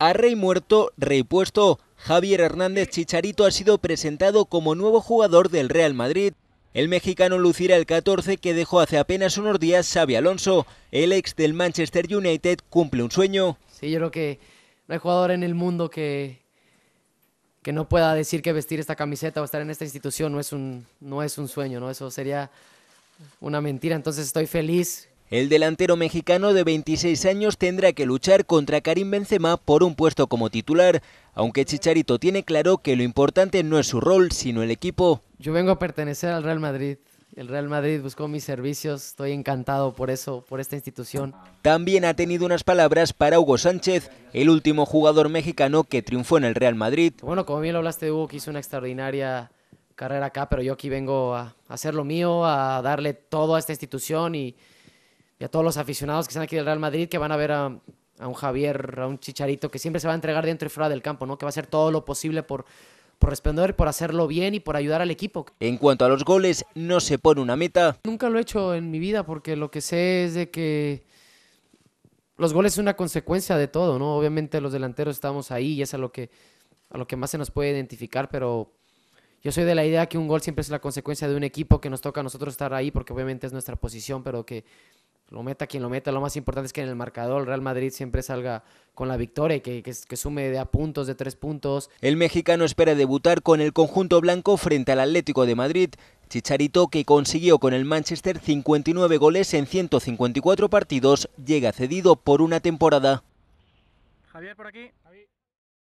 A rey muerto, rey puesto, Javier Hernández Chicharito ha sido presentado como nuevo jugador del Real Madrid. El mexicano lucirá el 14 que dejó hace apenas unos días Xavi Alonso. El ex del Manchester United cumple un sueño. Sí, yo creo que no hay jugador en el mundo que, que no pueda decir que vestir esta camiseta o estar en esta institución no es un, no es un sueño, ¿no? Eso sería una mentira. Entonces estoy feliz el delantero mexicano de 26 años tendrá que luchar contra Karim Benzema por un puesto como titular, aunque Chicharito tiene claro que lo importante no es su rol, sino el equipo. Yo vengo a pertenecer al Real Madrid. El Real Madrid buscó mis servicios, estoy encantado por eso, por esta institución. También ha tenido unas palabras para Hugo Sánchez, el último jugador mexicano que triunfó en el Real Madrid. Bueno, como bien lo hablaste Hugo, que hizo una extraordinaria carrera acá, pero yo aquí vengo a hacer lo mío, a darle todo a esta institución y, y a todos los aficionados que están aquí del Real Madrid, que van a ver a, un Javier, a un Chicharito, que siempre se va a entregar dentro y fuera del campo, ¿no? Que va a hacer todo lo posible por, por responder, por hacerlo bien y por ayudar al equipo. En cuanto a los goles, ¿no se pone una meta? Nunca lo he hecho en mi vida, porque lo que sé es de que los goles es una consecuencia de todo, ¿no? Obviamente los delanteros estamos ahí y es a lo que, a lo que más se nos puede identificar, pero... Yo soy de la idea que un gol siempre es la consecuencia de un equipo que nos toca a nosotros estar ahí porque obviamente es nuestra posición, pero que lo meta quien lo meta. Lo más importante es que en el marcador el Real Madrid siempre salga con la victoria y que, sume de a puntos, de tres puntos. El mexicano espera debutar con el conjunto blanco frente al Atlético de Madrid. Chicharito, que consiguió con el Manchester 59 goles en 154 partidos, llega cedido por una temporada. Javier, por aquí.